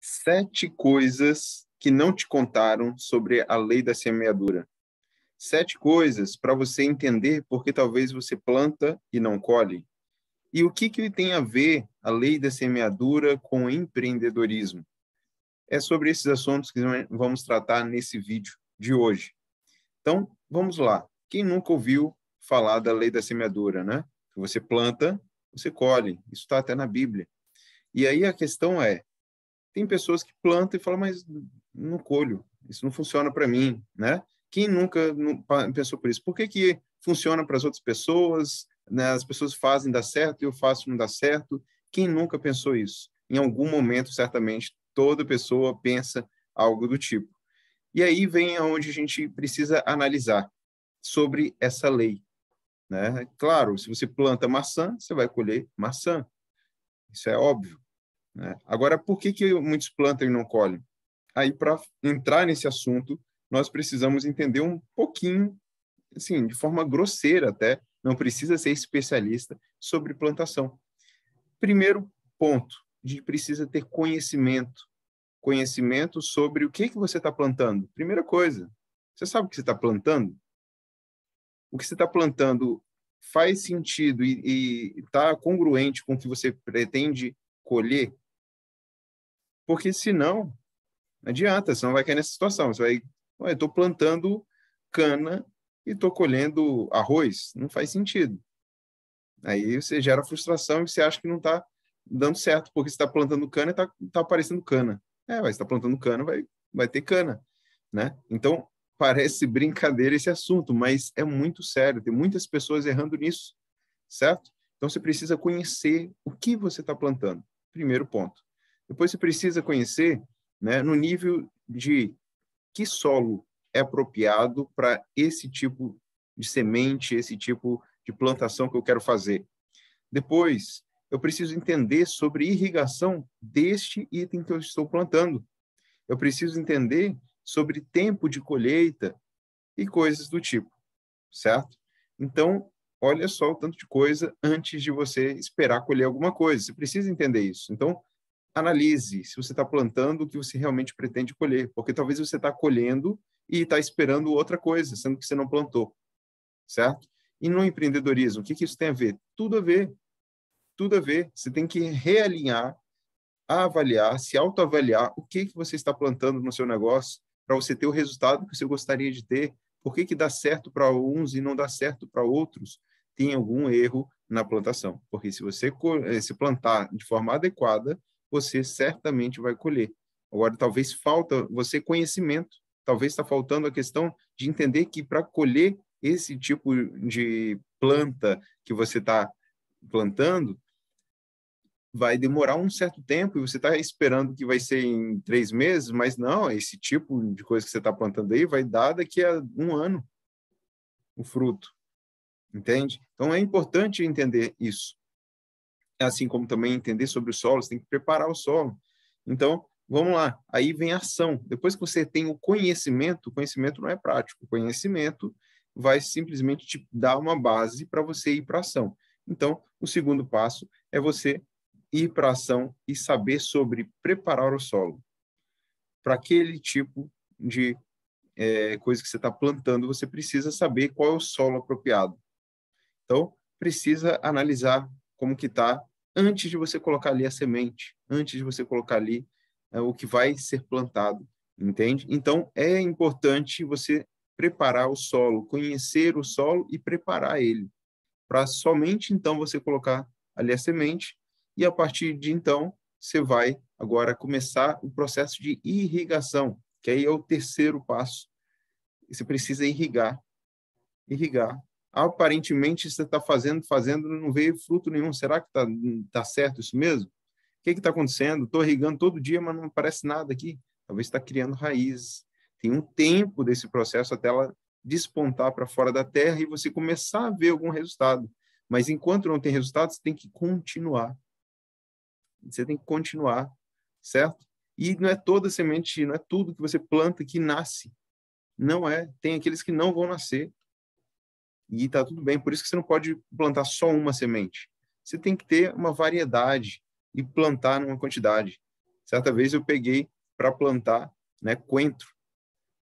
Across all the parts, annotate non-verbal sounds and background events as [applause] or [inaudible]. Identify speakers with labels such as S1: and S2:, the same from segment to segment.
S1: sete coisas que não te contaram sobre a lei da semeadura. Sete coisas para você entender porque talvez você planta e não colhe. E o que, que tem a ver a lei da semeadura com empreendedorismo? É sobre esses assuntos que vamos tratar nesse vídeo de hoje. Então, vamos lá. Quem nunca ouviu falar da lei da semeadura, né? você planta, você colhe. Isso está até na Bíblia. E aí a questão é: tem pessoas que plantam e falam, mas não colho, isso não funciona para mim, né? Quem nunca pensou por isso? Por que, que funciona para as outras pessoas? Né? As pessoas fazem dar certo e eu faço não dar certo. Quem nunca pensou isso? Em algum momento, certamente, toda pessoa pensa algo do tipo. E aí vem aonde a gente precisa analisar sobre essa lei. Né? Claro, se você planta maçã, você vai colher maçã. Isso é óbvio. Né? Agora, por que, que muitos plantam e não colhem? Aí, para entrar nesse assunto, nós precisamos entender um pouquinho, assim, de forma grosseira até, não precisa ser especialista, sobre plantação. Primeiro ponto, a gente precisa ter conhecimento. Conhecimento sobre o que, que você está plantando. Primeira coisa, você sabe o que você está plantando? O que você está plantando faz sentido e está congruente com o que você pretende colher? Porque senão, não adianta, não vai cair nessa situação. Você vai, ué, estou plantando cana e estou colhendo arroz. Não faz sentido. Aí você gera frustração e você acha que não está dando certo, porque você está plantando cana e está tá aparecendo cana. É, vai, estar tá plantando cana, vai, vai ter cana. Né? Então, parece [laughs] brincadeira esse assunto, mas é muito sério. Tem muitas pessoas errando nisso, certo? Então, você precisa conhecer o que você está plantando. Primeiro ponto. Depois você precisa conhecer né, no nível de que solo é apropriado para esse tipo de semente, esse tipo de plantação que eu quero fazer. Depois, eu preciso entender sobre irrigação deste item que eu estou plantando. Eu preciso entender sobre tempo de colheita e coisas do tipo, certo? Então, olha só o tanto de coisa antes de você esperar colher alguma coisa. Você precisa entender isso. Então, analise se você está plantando o que você realmente pretende colher, porque talvez você está colhendo e está esperando outra coisa, sendo que você não plantou, certo? E no empreendedorismo, o que, que isso tem a ver? Tudo a ver, tudo a ver. Você tem que realinhar, avaliar, se autoavaliar o que, que você está plantando no seu negócio para você ter o resultado que você gostaria de ter. Por que, que dá certo para uns e não dá certo para outros? Tem algum erro na plantação, porque se você eh, se plantar de forma adequada, você certamente vai colher. Agora, talvez falta você conhecimento, talvez está faltando a questão de entender que para colher esse tipo de planta que você está plantando, vai demorar um certo tempo e você está esperando que vai ser em três meses, mas não, esse tipo de coisa que você está plantando aí vai dar daqui a um ano o fruto, entende? Então é importante entender isso. É assim como também entender sobre o solo, você tem que preparar o solo. Então, vamos lá, aí vem a ação. Depois que você tem o conhecimento, o conhecimento não é prático, o conhecimento vai simplesmente te dar uma base para você ir para ação. Então, o segundo passo é você ir para ação e saber sobre preparar o solo. Para aquele tipo de é, coisa que você está plantando, você precisa saber qual é o solo apropriado. Então, precisa analisar como que está antes de você colocar ali a semente, antes de você colocar ali é, o que vai ser plantado, entende? Então, é importante você preparar o solo, conhecer o solo e preparar ele, para somente então você colocar ali a semente e a partir de então você vai agora começar o processo de irrigação, que aí é o terceiro passo. Você precisa irrigar, irrigar aparentemente você está fazendo, fazendo, não veio fruto nenhum. Será que está tá certo isso mesmo? O que está acontecendo? Estou irrigando todo dia, mas não aparece nada aqui. Talvez está criando raízes. Tem um tempo desse processo até ela despontar para fora da terra e você começar a ver algum resultado. Mas enquanto não tem resultado, você tem que continuar. Você tem que continuar, certo? E não é toda semente, não é tudo que você planta que nasce. Não é. Tem aqueles que não vão nascer e está tudo bem. Por isso que você não pode plantar só uma semente. Você tem que ter uma variedade e plantar numa quantidade. Certa vez eu peguei para plantar, né, coentro.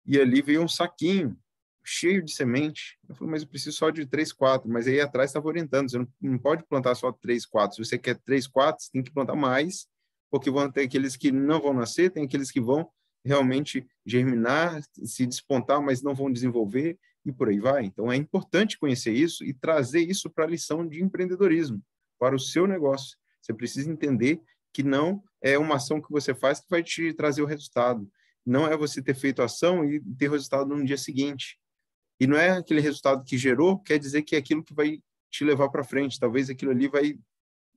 S1: E ali veio um saquinho cheio de semente. Eu falei, mas eu preciso só de três, quatro. Mas aí atrás estava orientando, você não, não, pode plantar só três, quatro. Se você quer três, quatro, você tem que plantar mais, porque vão ter aqueles que não vão nascer, tem aqueles que vão realmente germinar, se despontar, mas não vão desenvolver e por aí vai. Então é importante conhecer isso e trazer isso para a lição de empreendedorismo, para o seu negócio. Você precisa entender que não é uma ação que você faz que vai te trazer o resultado. Não é você ter feito a ação e ter resultado no dia seguinte. E não é aquele resultado que gerou, quer dizer que é aquilo que vai te levar para frente. Talvez aquilo ali vai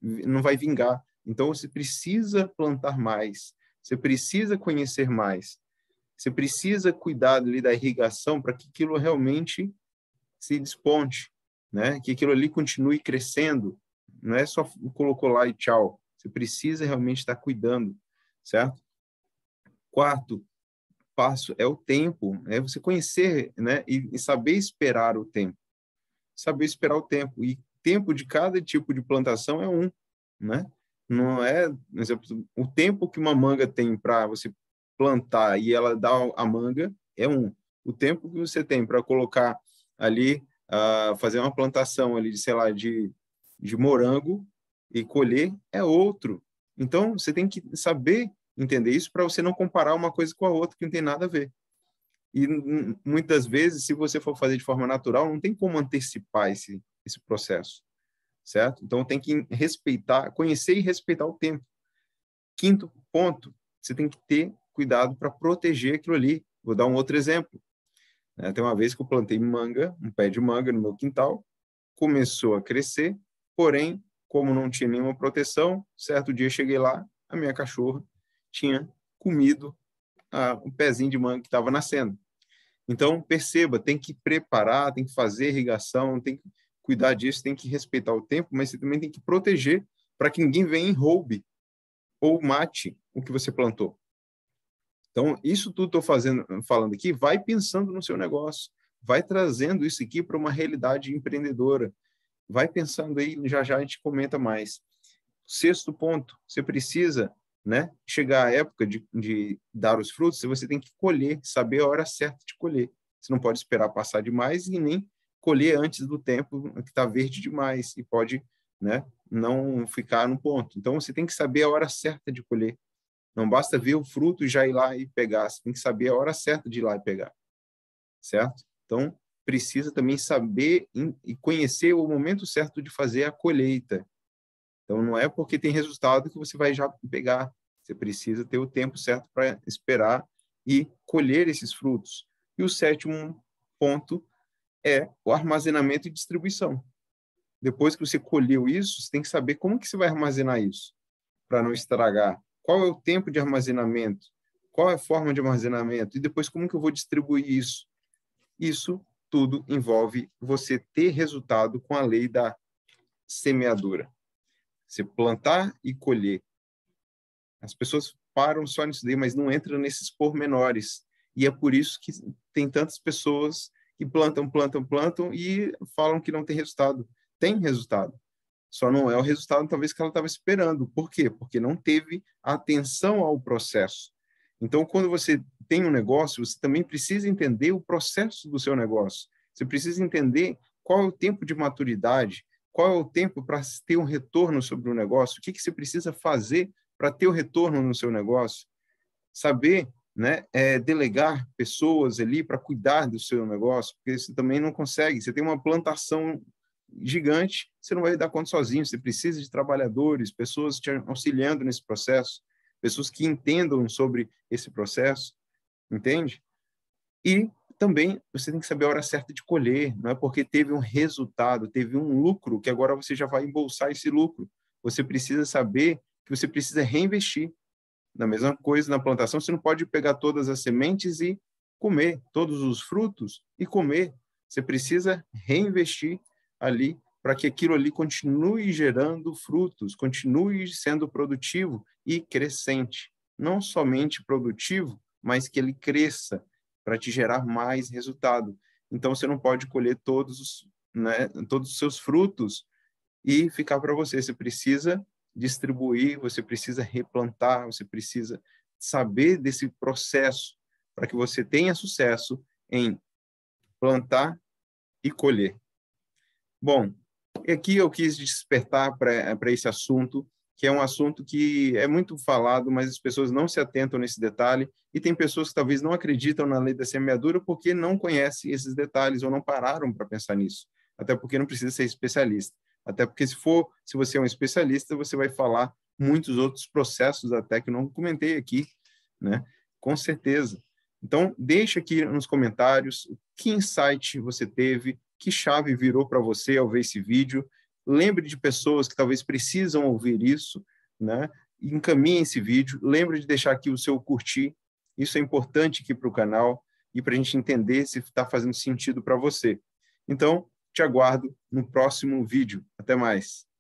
S1: não vai vingar. Então você precisa plantar mais, você precisa conhecer mais, você precisa cuidar ali da irrigação para que aquilo realmente se desponte, né? Que aquilo ali continue crescendo. Não é só colocou lá e tchau. Você precisa realmente estar cuidando, certo? Quarto passo é o tempo, é você conhecer, né, e, e saber esperar o tempo. Saber esperar o tempo e tempo de cada tipo de plantação é um, né? Não é, por exemplo, o tempo que uma manga tem para você plantar e ela dá a manga é um. O tempo que você tem para colocar ali, uh, fazer uma plantação ali, de sei lá, de, de morango e colher é outro. Então, você tem que saber entender isso para você não comparar uma coisa com a outra que não tem nada a ver. E muitas vezes, se você for fazer de forma natural, não tem como antecipar esse, esse processo, certo? Então, tem que respeitar, conhecer e respeitar o tempo. Quinto ponto, você tem que ter cuidado para proteger aquilo ali. Vou dar um outro exemplo. É, tem uma vez que eu plantei manga, um pé de manga no meu quintal, começou a crescer, porém, como não tinha nenhuma proteção, certo dia cheguei lá, a minha cachorra tinha comido ah, um pezinho de manga que estava nascendo. Então, perceba, tem que preparar, tem que fazer irrigação, tem que cuidar disso, tem que respeitar o tempo, mas você também tem que proteger para que ninguém venha e roube ou mate o que você plantou. Então, isso tudo estou fazendo, falando aqui, vai pensando no seu negócio, vai trazendo isso aqui para uma realidade empreendedora. Vai pensando aí, já já a gente comenta mais. Sexto ponto, você precisa, né, chegar a época de, de dar os frutos, você tem que colher, saber a hora certa de colher. Você não pode esperar passar demais e nem colher antes do tempo que está verde demais e pode, né, não ficar no ponto. Então, você tem que saber a hora certa de colher não basta ver o fruto e já ir lá e pegar. Você tem que saber a hora certa de ir lá e pegar. Certo? Então, precisa também saber e conhecer o momento certo de fazer a colheita. Então, não é porque tem resultado que você vai já pegar. Você precisa ter o tempo certo para esperar e colher esses frutos. E o sétimo ponto é o armazenamento e distribuição. Depois que você colheu isso, você tem que saber como que você vai armazenar isso para não estragar, qual é o tempo de armazenamento, qual é a forma de armazenamento e depois como que eu vou distribuir isso. Isso tudo envolve você ter resultado com a lei da semeadura. Você plantar e colher. As pessoas param só nisso daí, mas não entram nesses pormenores. E é por isso que tem tantas pessoas que plantam, plantam, plantam e falam que não tem resultado. Tem resultado só não é o resultado talvez que ela estava esperando. Por quê? Porque não teve atenção ao processo. Então, quando você tem um negócio, você também precisa entender o processo do seu negócio. Você precisa entender qual é o tempo de maturidade, qual é o tempo para ter um retorno sobre o negócio, o que, que você precisa fazer para ter o um retorno no seu negócio. Saber né, é, delegar pessoas ali para cuidar do seu negócio, porque você também não consegue. Você tem uma plantação gigante, você não vai dar conta sozinho, você precisa de trabalhadores, pessoas te auxiliando nesse processo, pessoas que entendam sobre esse processo, entende? E também você tem que saber a hora certa de colher, não é porque teve um resultado, teve um lucro, que agora você já vai embolsar esse lucro. Você precisa saber que você precisa reinvestir. Na mesma coisa na plantação, você não pode pegar todas as sementes e comer, todos os frutos e comer. Você precisa reinvestir ali para que aquilo ali continue gerando frutos, continue sendo produtivo e crescente. Não somente produtivo, mas que ele cresça para te gerar mais resultado. Então você não pode colher todos os, né, todos os seus frutos e ficar para você. Você precisa distribuir, você precisa replantar, você precisa saber desse processo para que você tenha sucesso em plantar e colher. Bom, aqui eu quis despertar para esse assunto, que é um assunto que é muito falado, mas as pessoas não se atentam nesse detalhe, e tem pessoas que talvez não acreditam na lei da semeadura porque não conhecem esses detalhes ou não pararam para pensar nisso, até porque não precisa ser especialista. Até porque se for, se você é um especialista, você vai falar muitos outros processos até que eu não comentei aqui, né? Com certeza. Então, deixa aqui nos comentários que insight você teve, que chave virou para você ao ver esse vídeo. Lembre de pessoas que talvez precisam ouvir isso, né? Encaminhe esse vídeo. Lembre de deixar aqui o seu curtir. Isso é importante aqui para o canal e para a gente entender se está fazendo sentido para você. Então, te aguardo no próximo vídeo. Até mais!